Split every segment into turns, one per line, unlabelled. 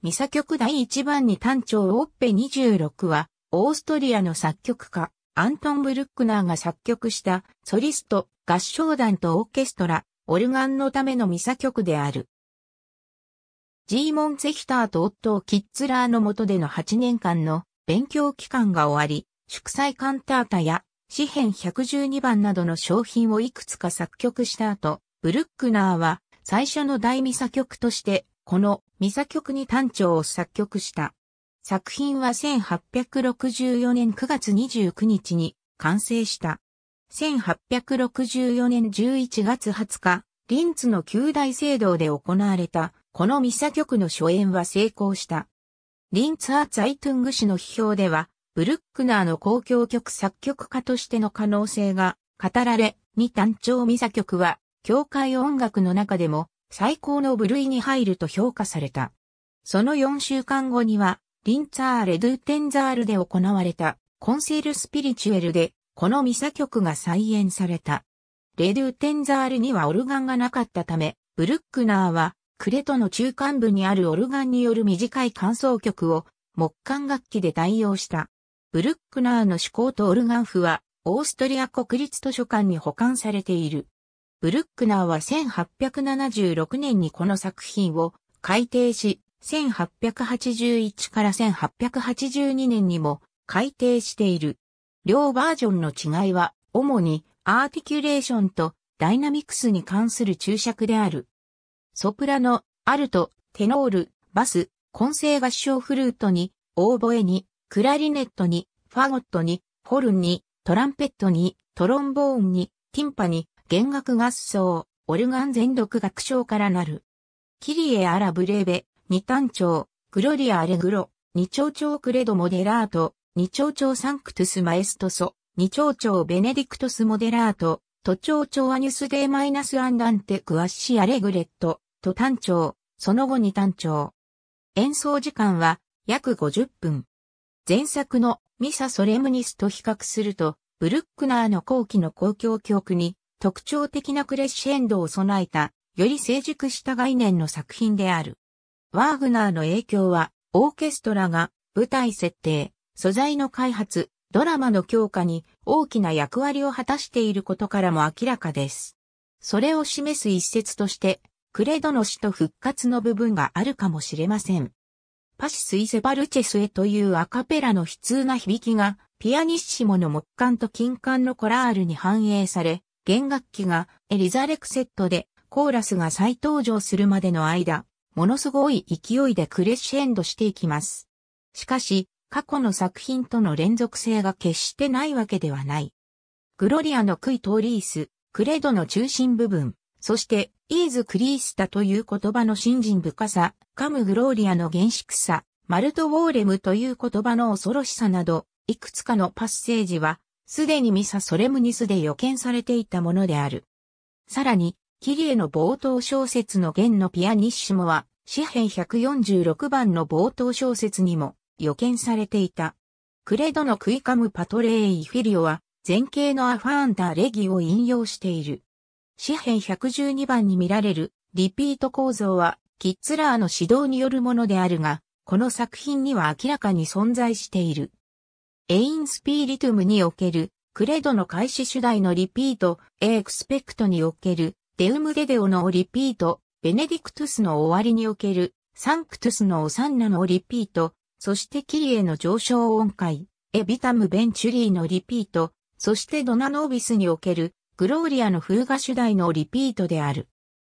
ミサ曲第1番に単調オッペ26は、オーストリアの作曲家、アントン・ブルックナーが作曲した、ソリスト、合唱団とオーケストラ、オルガンのためのミサ曲である。ジーモン・ゼヒターと夫キッツラーの下での8年間の勉強期間が終わり、祝祭カンタータや、詩編112番などの商品をいくつか作曲した後、ブルックナーは最初の大ミサ曲としてこのミサ曲に短調を作曲した。作品は1864年9月29日に完成した。1864年11月20日、リンツの旧大聖堂で行われた、このミサ曲の初演は成功した。リンツアーツ・アイトゥング氏の批評では、ブルックナーの公共曲作曲家としての可能性が語られ、に単調ミサ曲は、教会音楽の中でも最高の部類に入ると評価された。その4週間後には、リンツァーレ・ドゥ・テンザールで行われたコンセール・スピリチュエルで、このミサ曲が再演された。レ・ドゥ・テンザールにはオルガンがなかったため、ブルックナーは、クレトの中間部にあるオルガンによる短い感想曲を木管楽器で代用した。ブルックナーの思考とオルガン譜は、オーストリア国立図書館に保管されている。ブルックナーは1876年にこの作品を改訂し、1881から1882年にも改訂している。両バージョンの違いは、主にアーティキュレーションとダイナミクスに関する注釈である。ソプラノ、アルト、テノール、バス、混声合唱フルートに、オーボエに、クラリネットに、ファゴットに、ホルンに、トランペットに、トロンボーンに、ティンパに、弦楽合奏、オルガン全独楽章からなる。キリエ・アラ・ブレーベ、二単調、グロリア・アレグロ、二丁調クレド・モデラート、二丁調サンクトゥス・マエストソ、二丁調ベネディクトス・モデラート、都庁調アニュスデーマイナスアンダンテクワッシアレグレット、都単調、その後二単調。演奏時間は約50分。前作のミサソレムニスと比較すると、ブルックナーの後期の公共曲に特徴的なクレッシェンドを備えた、より成熟した概念の作品である。ワーグナーの影響は、オーケストラが舞台設定、素材の開発、ドラマの強化に大きな役割を果たしていることからも明らかです。それを示す一節として、クレドの死と復活の部分があるかもしれません。パシス・イセバルチェスエというアカペラの悲痛な響きが、ピアニッシモの木管と金管のコラールに反映され、弦楽器がエリザレクセットでコーラスが再登場するまでの間、ものすごい勢いでクレッシェンドしていきます。しかし、過去の作品との連続性が決してないわけではない。グロリアのクイトーリース、クレドの中心部分、そして、イーズ・クリースタという言葉の信心深さ、カム・グローリアの厳粛さ、マルト・ウォーレムという言葉の恐ろしさなど、いくつかのパッセージは、すでにミサソレムニスで予見されていたものである。さらに、キリエの冒頭小説の弦のピアニッシモは、詩編146番の冒頭小説にも予見されていた。クレドのクイカムパトレーイフィリオは、前景のアファーンダーレギを引用している。詩編112番に見られるリピート構造は、キッツラーの指導によるものであるが、この作品には明らかに存在している。エインスピーリトゥムにおける、クレドの開始主題のリピート、エークスペクトにおける、デウムデデオのリピート、ベネディクトゥスの終わりにおける、サンクトゥスのオサンナのリピート、そしてキリエの上昇音階、エビタム・ベンチュリーのリピート、そしてドナ・ノービスにおける、グローリアの風画主題のリピートである。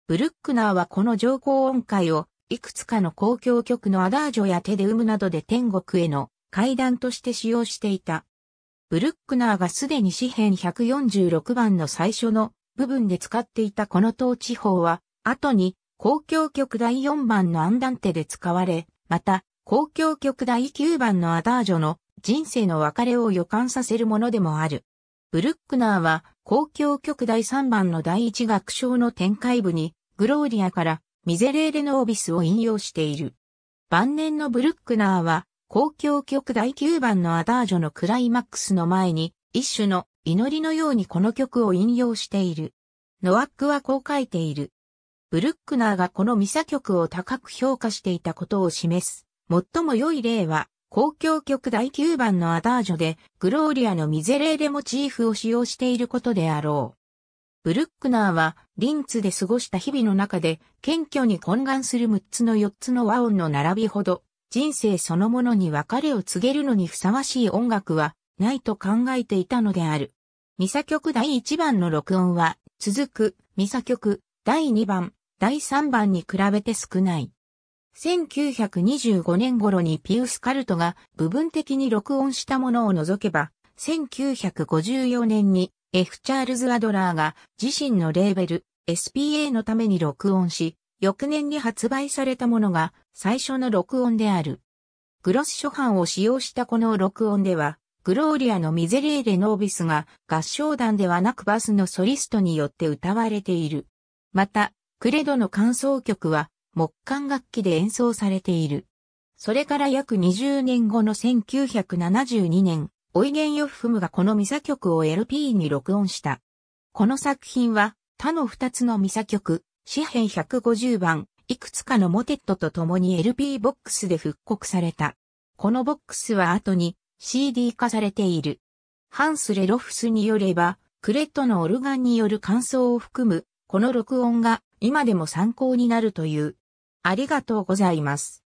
ブルックナーはこの上高音階を、いくつかの公共曲のアダージョやテデウムなどで天国への階段として使用していた。ブルックナーがすでに詩編146番の最初の部分で使っていたこの等地方は、後に公共局第4番のアンダンテで使われ、また公共局第9番のアダージョの人生の別れを予感させるものでもある。ブルックナーは公共局第3番の第1楽章の展開部に、グローリアからミゼレーレのオビスを引用している。晩年のブルックナーは、公共曲第9番のアダージョのクライマックスの前に、一種の祈りのようにこの曲を引用している。ノアックはこう書いている。ブルックナーがこのミサ曲を高く評価していたことを示す。最も良い例は、公共曲第9番のアダージョで、グローリアのミゼレーでモチーフを使用していることであろう。ブルックナーは、リンツで過ごした日々の中で、謙虚に懇願する6つの4つの和音の並びほど、人生そのものに別れを告げるのにふさわしい音楽はないと考えていたのである。ミサ曲第1番の録音は、続くミサ曲第2番、第3番に比べて少ない。1925年頃にピウスカルトが部分的に録音したものを除けば、1954年に F. チャールズ・アドラーが自身のレーベル SPA のために録音し、翌年に発売されたものが最初の録音である。グロス初版を使用したこの録音では、グローリアのミゼレーレ・ノービスが合唱団ではなくバスのソリストによって歌われている。また、クレドの感想曲は木管楽器で演奏されている。それから約20年後の1972年、オイゲン・ヨフフムがこのミサ曲を LP に録音した。この作品は他の2つのミサ曲、紙幣150番、いくつかのモテットと共に LP ボックスで復刻された。このボックスは後に CD 化されている。ハンス・レロフスによれば、クレットのオルガンによる感想を含む、この録音が今でも参考になるという。ありがとうございます。